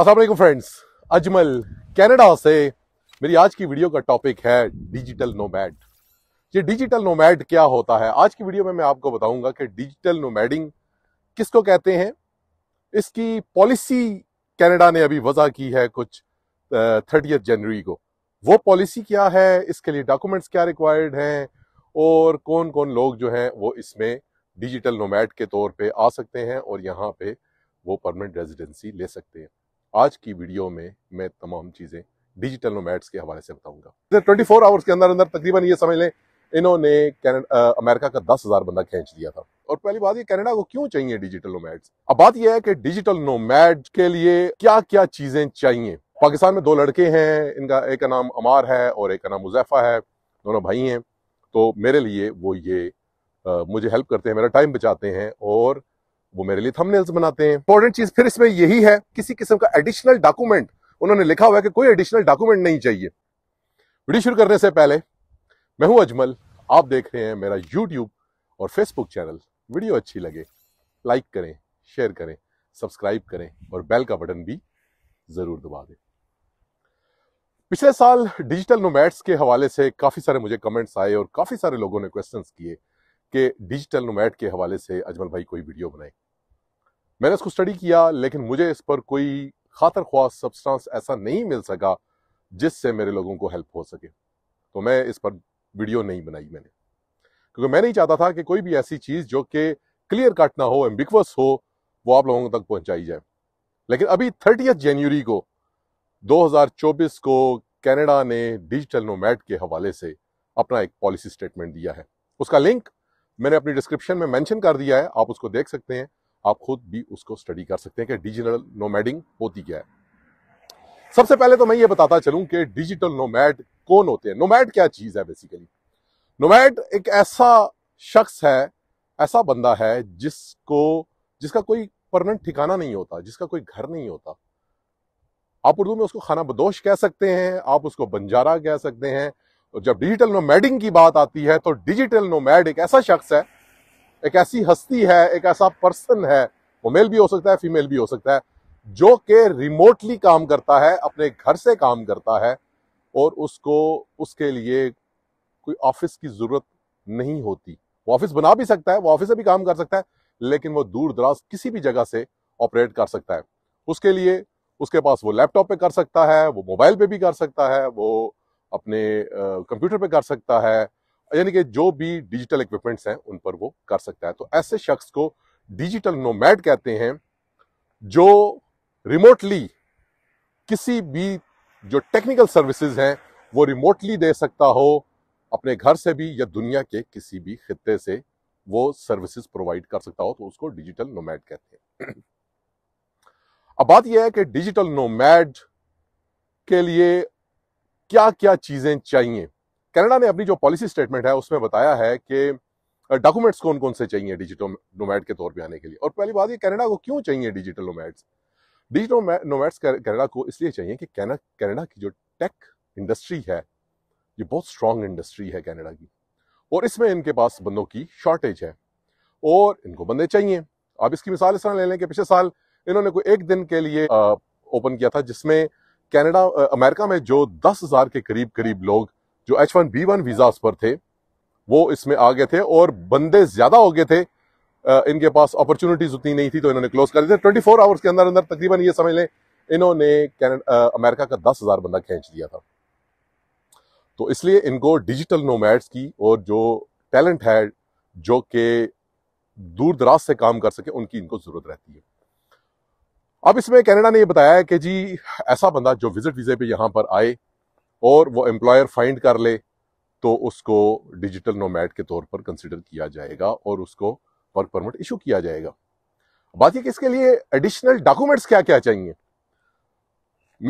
Aslam friends Ajmal Canada से मेरी आज की वीडियो का टॉपिक है डिजिटल नोमैड ये डिजिटल नोमैड क्या होता है आज की वीडियो में मैं आपको बताऊंगा कि डिजिटल नोमैडिंग किसको कहते हैं इसकी पॉलिसी कनाडा ने अभी वजह की है कुछ थर्टी जनवरी को वो पॉलिसी क्या है इसके लिए डॉक्यूमेंट्स क्या रिक्वायर्ड हैं और कौन कौन लोग जो हैं वो इसमें डिजिटल नोमैड के तौर पर आ सकते हैं और यहाँ पे वो परमानेंट रेजिडेंसी ले सकते हैं आज की वीडियो में मैं तमाम चीज़ें डिजिटल नोमैट्स के हवाले से बताऊंगा ट्वेंटी फोर आवर्स के अंदर अंदर तकरीबन ये समझ लें इन्होंने अमेरिका का दस हज़ार बंदा खींच दिया था और पहली बात ये कनाडा को क्यों चाहिए डिजिटल नोमैट्स अब बात यह है कि डिजिटल नोमैट के लिए क्या क्या चीज़ें चाहिए पाकिस्तान में दो लड़के हैं इनका एक का नाम अमार है और एक का नाम मुजैफ़ा है दोनों भाई हैं तो मेरे लिए वो ये आ, मुझे हेल्प करते हैं मेरा टाइम बचाते हैं और वो मेरे लिए थमनेल्स बनाते हैं इंपॉर्टेंट चीज फिर इसमें यही है किसी किस्म का एडिशनल डॉक्यूमेंट उन्होंने लिखा हुआ है कि कोई एडिशनल डॉक्यूमेंट नहीं चाहिए वीडियो शुरू करने से पहले मैं हूं अजमल आप देख रहे हैं मेरा यूट्यूब और फेसबुक चैनल वीडियो अच्छी लगे लाइक करें शेयर करें सब्सक्राइब करें और बेल का बटन भी ज़रूर दबा दें पिछले साल डिजिटल नोमैट्स के हवाले से काफ़ी सारे मुझे कमेंट्स आए और काफ़ी सारे लोगों ने क्वेश्चंस किए कि डिजिटल नोमैट के हवाले से अजमल भाई कोई वीडियो बनाए मैंने इसको स्टडी किया लेकिन मुझे इस पर कोई खातर ख्वास सब्सटेंस ऐसा नहीं मिल सका जिससे मेरे लोगों को हेल्प हो सके तो मैं इस पर वीडियो नहीं बनाई मैंने क्योंकि मैं नहीं चाहता था कि कोई भी ऐसी चीज़ जो कि क्लियर कट ना हो एम्बिकवस हो वो आप लोगों तक पहुंचाई जाए लेकिन अभी थर्टियथ जनवरी को 2024 को कनाडा ने डिजिटल नोमैट के हवाले से अपना एक पॉलिसी स्टेटमेंट दिया है उसका लिंक मैंने अपनी डिस्क्रिप्शन में मेंशन कर दिया है आप उसको देख सकते हैं आप खुद भी उसको स्टडी कर सकते हैं कि डिजिटल नोमैडिंग होती क्या है सबसे पहले तो मैं ये बताता चलूं कि डिजिटल नोमैड कौन होते हैं नोमैड क्या चीज़ है बेसिकली नोमैड एक ऐसा शख्स है ऐसा बंदा है जिसको जिसका कोई परमानेंट ठिकाना नहीं होता जिसका कोई घर नहीं होता आप उर्दू में उसको खाना बदोश कह सकते हैं आप उसको बंजारा कह सकते हैं और जब डिजिटल नोमैडिंग की बात आती है तो डिजिटल नोमैड एक ऐसा शख्स है एक ऐसी हस्ती है एक ऐसा पर्सन है वो मेल भी हो सकता है फीमेल भी हो सकता है जो कि रिमोटली काम करता है अपने घर से काम करता है और उसको उसके लिए कोई ऑफिस की जरूरत नहीं होती वो ऑफिस बना भी सकता है वो ऑफिस से भी काम कर सकता है लेकिन वो दूर दराज किसी भी जगह से ऑपरेट कर सकता है उसके लिए उसके पास वो लैपटॉप पे कर सकता है वो मोबाइल पे भी कर सकता है वो अपने कंप्यूटर पे कर सकता है यानी कि जो भी डिजिटल इक्विपमेंट्स हैं उन पर वो कर सकता है तो ऐसे शख्स को डिजिटल नोमैड कहते हैं जो रिमोटली किसी भी जो टेक्निकल सर्विसेज हैं वो रिमोटली दे सकता हो अपने घर से भी या दुनिया के किसी भी खत्े से वो सर्विसेज प्रोवाइड कर सकता हो तो उसको डिजिटल नोमैड कहते हैं अब बात यह है कि डिजिटल नोमैड के लिए क्या क्या चीज़ें चाहिए कनाडा ने अपनी जो पॉलिसी स्टेटमेंट है उसमें बताया है कि डॉक्यूमेंट्स कौन कौन से चाहिए डिजिटल नोमैट के तौर पे आने के लिए और पहली बात ये कनाडा को क्यों चाहिए digital nomads digital nomads Canada को इसलिए चाहिए कि कनाडा की जो टेक इंडस्ट्री है ये बहुत स्ट्रांग इंडस्ट्री है कनाडा की और इसमें इनके पास बंदों की शॉर्टेज है और इनको बंदे चाहिए आप इसकी मिसाल इस तरह ले लें कि पिछले साल इन्होंने कोई एक दिन के लिए ओपन किया था जिसमें कनाडा अमेरिका में जो दस हजार के करीब करीब लोग जो H one B one visas पर थे वो इसमें आ गए थे और बंदे ज्यादा हो गए थे इनके पास अपॉर्चुनिटीज उतनी नहीं थी तो इन्होंने क्लोज कर दिया ट्वेंटी फोर आवर्स के अंदर अंदर तकरीबन ये समझ लें इन्होंने अमेरिका का दस हजार बंदा खींच दिया था तो इसलिए इनको डिजिटल नोमैड्स की और जो टैलेंट है जो कि दूर दराज से काम कर सके उनकी इनको जरूरत रहती है अब इसमें कनाडा ने यह बताया है कि जी ऐसा बंदा जो विजिट वीजे पे यहां पर आए और वो एम्प्लॉयर फाइंड कर ले तो उसको डिजिटल नोमैट के तौर पर कंसिडर किया जाएगा और उसको वर्क परमिट इशू किया जाएगा बात यह कि इसके लिए एडिशनल डॉक्यूमेंट्स क्या क्या चाहिए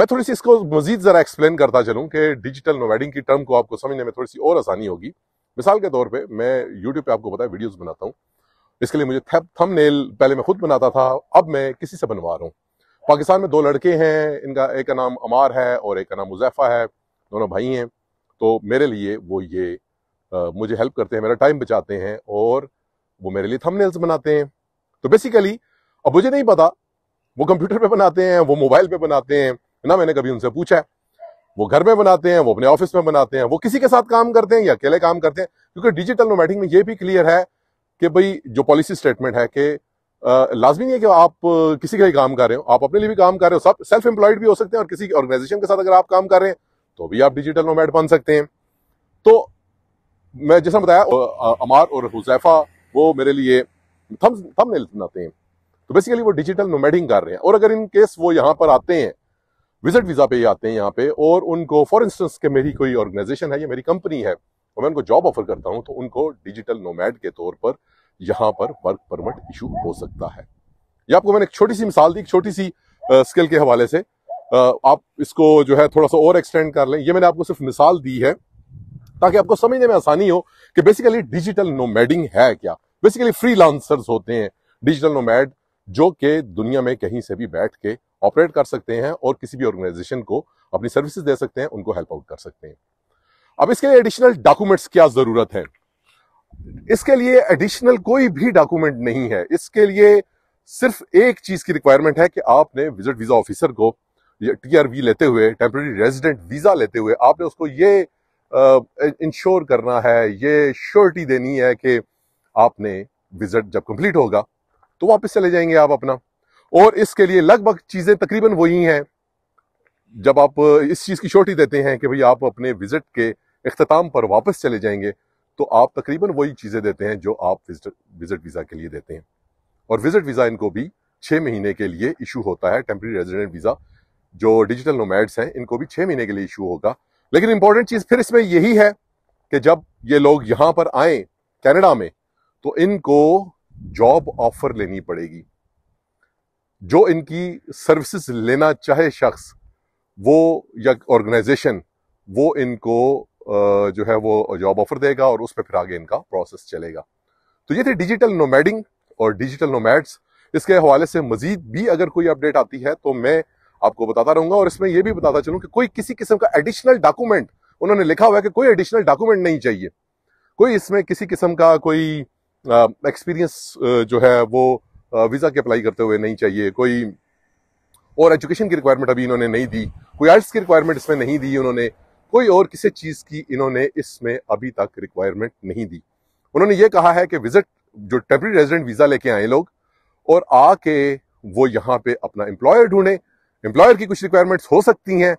मैं थोड़ी सी इसको मजीद ज़रा एक्सप्लेन करता चलूँ कि डिजिटल नोमैडिंग की टर्म को आपको समझने में थोड़ी सी और आसानी होगी मिसाल के तौर पे मैं यूट्यूब पे आपको पता है वीडियोस बनाता हूँ इसके लिए मुझे थम नेल पहले मैं खुद बनाता था अब मैं किसी से बनवा रहा हूँ पाकिस्तान में दो लड़के हैं इनका एक का नाम अमार है और एक का नाम मुजैफ़ा है दोनों भाई हैं तो मेरे लिए वो ये आ, मुझे हेल्प करते हैं मेरा टाइम बचाते हैं और वो मेरे लिए थंबनेल्स बनाते हैं तो बेसिकली अब मुझे नहीं पता वो कंप्यूटर पे बनाते हैं वो मोबाइल पे बनाते हैं ना मैंने कभी उनसे पूछा है वो घर में बनाते हैं वो अपने ऑफिस में बनाते हैं वो किसी के साथ काम करते हैं या अकेले काम करते हैं क्योंकि डिजिटल नोमैटिंग में ये भी क्लियर है कि भाई जो पॉलिसी स्टेटमेंट है कि लाजमी नहीं है कि आप किसी के लिए काम कर रहे हो आप अपने लिए भी काम कर रहे हो सब सेल्फ एम्प्लॉयड भी हो सकते हैं और किसी ऑर्गेनाइजेशन के साथ अगर आप काम कर रहे हैं तो भी आप डिजिटल नोमैड बन सकते हैं तो मैं जैसा बताया अमार और हुजैफा वो मेरे लिए थम थम नहीं बनाते हैं तो बेसिकली वो डिजिटल नोमैडिंग कर रहे हैं और अगर इन केस वो यहाँ पर आते हैं विजिट वीज़ा पे ही आते हैं यहाँ पे और उनको फॉर इंस्टेंस के मेरी कोई ऑर्गेनाइजेशन है या मेरी कंपनी है और मैं उनको जॉब ऑफर करता हूँ तो उनको डिजिटल नोमैड के तौर पर यहाँ पर वर्क परमिट इशू हो सकता है ये आपको मैंने एक छोटी सी मिसाल दी एक छोटी सी स्किल के हवाले से आप इसको जो है थोड़ा सा और एक्सटेंड कर लें ये मैंने आपको सिर्फ मिसाल दी है ताकि आपको समझने में आसानी हो कि बेसिकली डिजिटल नोमैडिंग है क्या बेसिकली फ्री होते हैं डिजिटल नोमैड जो कि दुनिया में कहीं से भी बैठ के ऑपरेट कर सकते हैं और किसी भी ऑर्गेनाइजेशन को अपनी सर्विसेज दे सकते हैं उनको हेल्प आउट कर सकते हैं अब इसके लिए एडिशनल डॉक्यूमेंट्स क्या जरूरत है इसके लिए एडिशनल कोई भी डॉक्यूमेंट नहीं है इसके लिए सिर्फ एक चीज की रिक्वायरमेंट है कि आपने विजिट वीजा ऑफिसर को टीआरवी लेते हुए टेम्प्रेरी रेजिडेंट वीजा लेते हुए आपने उसको ये इंश्योर करना है ये श्योरिटी देनी है कि आपने विजिट जब कंप्लीट होगा तो वापस चले जाएंगे आप अपना और इसके लिए लगभग चीजें तकरीबन वही हैं जब आप इस चीज की श्योरिटी देते हैं कि भाई आप अपने विजिट के अख्ताम पर वापस चले जाएंगे तो आप तकरीबन वही चीजें देते हैं जो आप विजिट विजिट वीजा के लिए देते हैं और विजिट वीजा इनको भी छह महीने के लिए इशू होता है टेम्प्रेरी रेजिडेंट वीजा जो डिजिटल नोमैड्स हैं इनको भी छह महीने के लिए इशू होगा लेकिन इंपॉर्टेंट चीज़ फिर इसमें यही है कि जब ये लोग यहां पर आए कैनेडा में तो इनको जॉब ऑफर लेनी पड़ेगी जो इनकी सर्विसेज लेना चाहे शख्स वो या ऑर्गेनाइजेशन वो इनको जो है वो जॉब ऑफर देगा और उस पर फिर आगे इनका प्रोसेस चलेगा तो ये थे डिजिटल नोमैडिंग और डिजिटल नोमैड्स इसके हवाले से मजीद भी अगर कोई अपडेट आती है तो मैं आपको बताता रहूंगा और इसमें यह भी बताता चलूं कि कोई किसी किस्म का एडिशनल डॉक्यूमेंट उन्होंने लिखा हुआ है कि कोई एडिशनल डॉक्यूमेंट नहीं चाहिए कोई इसमें किसी किस्म का कोई एक्सपीरियंस जो है वो वीज़ा के अप्लाई करते हुए नहीं चाहिए कोई और एजुकेशन की रिक्वायरमेंट अभी इन्होंने नहीं दी कोई आर्ट्स की रिक्वायरमेंट इसमें नहीं दी उन्होंने कोई और किसी चीज़ की इन्होंने इसमें अभी तक रिक्वायरमेंट नहीं दी उन्होंने ये कहा है कि विजिट जो टेम्प्रेरी रेजिडेंट वीज़ा लेके आए लोग और आके वो यहां पे अपना एम्प्लॉयर ढूंढें एम्प्लॉयर की कुछ रिक्वायरमेंट्स हो सकती हैं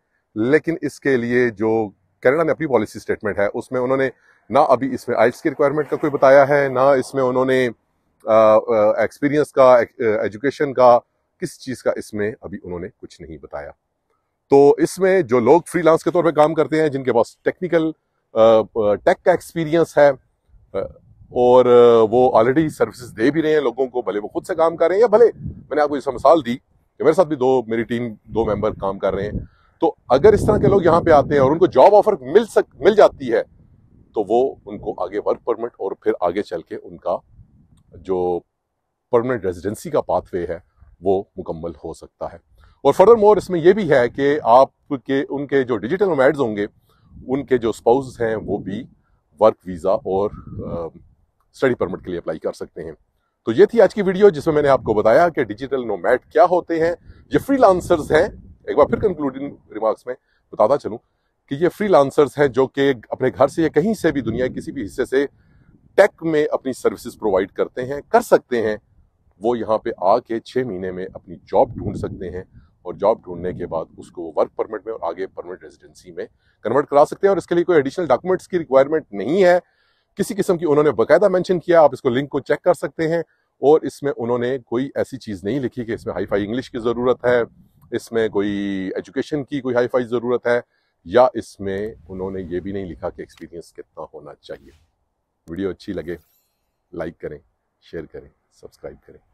लेकिन इसके लिए जो कैनेडा में अपनी पॉलिसी स्टेटमेंट है उसमें उन्होंने ना अभी इसमें आइट्स की रिक्वायरमेंट का कोई बताया है ना इसमें उन्होंने एक्सपीरियंस का एजुकेशन का किस चीज़ का इसमें अभी उन्होंने कुछ नहीं बताया तो इसमें जो लोग फ्रीलांस के तौर पे काम करते हैं जिनके पास टेक्निकल टेक का एक्सपीरियंस है और वो ऑलरेडी सर्विसेज दे भी रहे हैं लोगों को भले वो खुद से काम कर रहे हैं या भले मैंने आपको इसमें मिसाल दी मेरे साथ भी दो मेरी टीम दो मेंबर काम कर रहे हैं तो अगर इस तरह के लोग यहाँ पे आते हैं और उनको जॉब ऑफर मिल सक मिल जाती है तो वो उनको आगे वर्क परमिट और फिर आगे चल के उनका जो परमानेंट रेजिडेंसी का पाथवे है वो मुकम्मल हो सकता है और फर्दर मोर इसमें यह भी है कि आपके उनके जो डिजिटल मैड्स होंगे उनके जो स्पाउस हैं वो भी वर्क वीज़ा और स्टडी परमिट के लिए अप्लाई कर सकते हैं तो ये थी आज की वीडियो जिसमें मैंने आपको बताया कि डिजिटल नोमैट क्या होते हैं ये फ्रीलांसर्स हैं एक बार फिर कंक्लूडिंग रिमार्क्स में बताता चलूं कि ये फ्रीलांसर्स हैं जो कि अपने घर से या कहीं से भी दुनिया के किसी भी हिस्से से टेक में अपनी सर्विसेज प्रोवाइड करते हैं कर सकते हैं वो यहाँ पे आके छः महीने में अपनी जॉब ढूंढ सकते हैं और जॉब ढूंढने के बाद उसको वर्क परमिट में और आगे परमानेंट रेजिडेंसी में कन्वर्ट करा सकते हैं और इसके लिए कोई एडिशनल डॉक्यूमेंट्स की रिक्वायरमेंट नहीं है किसी किस्म की उन्होंने बाकायदा मैंशन किया आप इसको लिंक को चेक कर सकते हैं और इसमें उन्होंने कोई ऐसी चीज़ नहीं लिखी कि इसमें हाई फाई इंग्लिश की ज़रूरत है इसमें कोई एजुकेशन की कोई हाई फाई ज़रूरत है या इसमें उन्होंने ये भी नहीं लिखा कि एक्सपीरियंस कितना होना चाहिए वीडियो अच्छी लगे लाइक करें शेयर करें सब्सक्राइब करें